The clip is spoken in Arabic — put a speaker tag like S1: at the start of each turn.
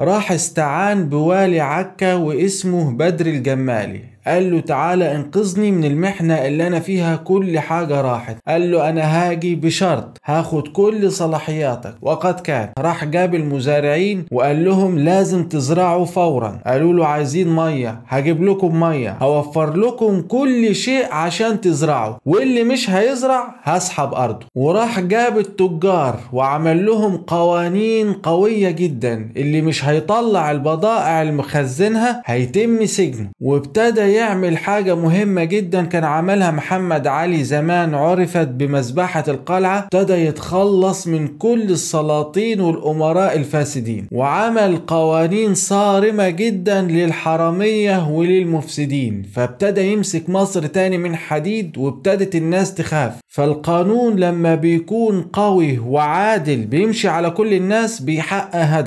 S1: راح استعان بوالي عكا واسمه بدر الجمالي قال له تعالى انقذني من المحنة اللي أنا فيها كل حاجة راحت قال له أنا هاجي بشرط هاخد كل صلاحياتك وقد كان راح جاب المزارعين وقال لهم لازم تزرعوا فورا قالوا له عايزين مية هجيب لكم مية هوفر لكم كل شيء عشان تزرعوا واللي مش هيزرع هسحب أرضه وراح جاب التجار وعمل لهم قوانين قوية جدا اللي مش مش هيطلع البضائع اللي مخزنها هيتم سجنه وابتدى يعمل حاجة مهمة جدا كان عملها محمد علي زمان عرفت بمذبحة القلعة ابتدى يتخلص من كل السلاطين والأمراء الفاسدين وعمل قوانين صارمة جدا للحرامية وللمفسدين فابتدى يمسك مصر تاني من حديد وابتدت الناس تخاف فالقانون لما بيكون قوي وعادل بيمشي على كل الناس بيحقق هدف